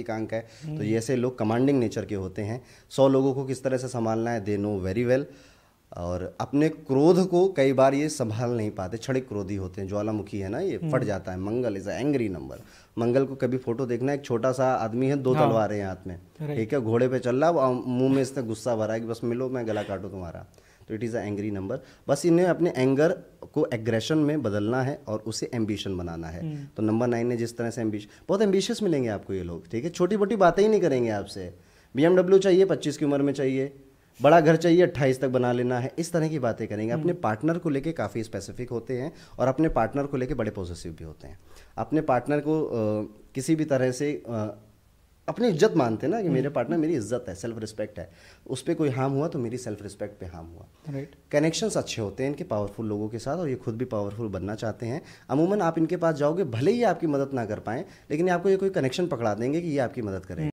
अंक है तो हम्म। ये ऐसे लोग कमांडिंग नेचर के होते हैं सौ लोगों को किस तरह से संभालना है दे नो वेरी वेल और अपने क्रोध को कई बार ये संभाल नहीं पाते क्षणिक क्रोधी होते हैं ज्वालामुखी है ना ये हम्म। फट जाता है मंगल इज एंग्री नंबर मंगल को कभी फोटो देखना एक छोटा सा आदमी है दो हाँ। तलवारें हैं हाथ में ठीक है घोड़े पे चल रहा है मुंह में इसने गुस्सा भरा है कि बस मिलो मैं गला काटू तुम्हारा तो it is a angry number बस इन्हें अपने एंगर को एग्रेशन में बदलना है और उसे एम्बिशन बनाना है हम्म। तो नंबर नाइन ने जिस तरह से एम्बिश बहुत एम्बिशियस मिलेंगे आपको ये लोग ठीक है छोटी मोटी बातें ही नहीं करेंगे आपसे बी चाहिए पच्चीस की उम्र में चाहिए बड़ा घर चाहिए अट्ठाईस तक बना लेना है इस तरह की बातें करेंगे अपने पार्टनर हम्म। को लेके काफ़ी स्पेसिफिक होते हैं और अपने पार्टनर को लेके बड़े पॉजिटिव भी होते हैं अपने पार्टनर को आ, किसी भी तरह से अपनी इज्जत मानते ना कि मेरे पार्टनर हम्म, हम्म। मेरी इज्जत है सेल्फ रिस्पेक्ट है उस पर कोई हार्म हुआ तो मेरी सेल्फ रिस्पेक्ट पे हार्म हुआ राइट right. अच्छे होते हैं इनके पावरफुल लोगों के साथ और ये खुद भी पावरफुल बनना चाहते हैं अमूमन आप इनके पास जाओगे भले ही आपकी मदद ना कर पाएं लेकिन आपको ये कोई कनेक्शन पकड़ा देंगे कि ये आपकी मदद करें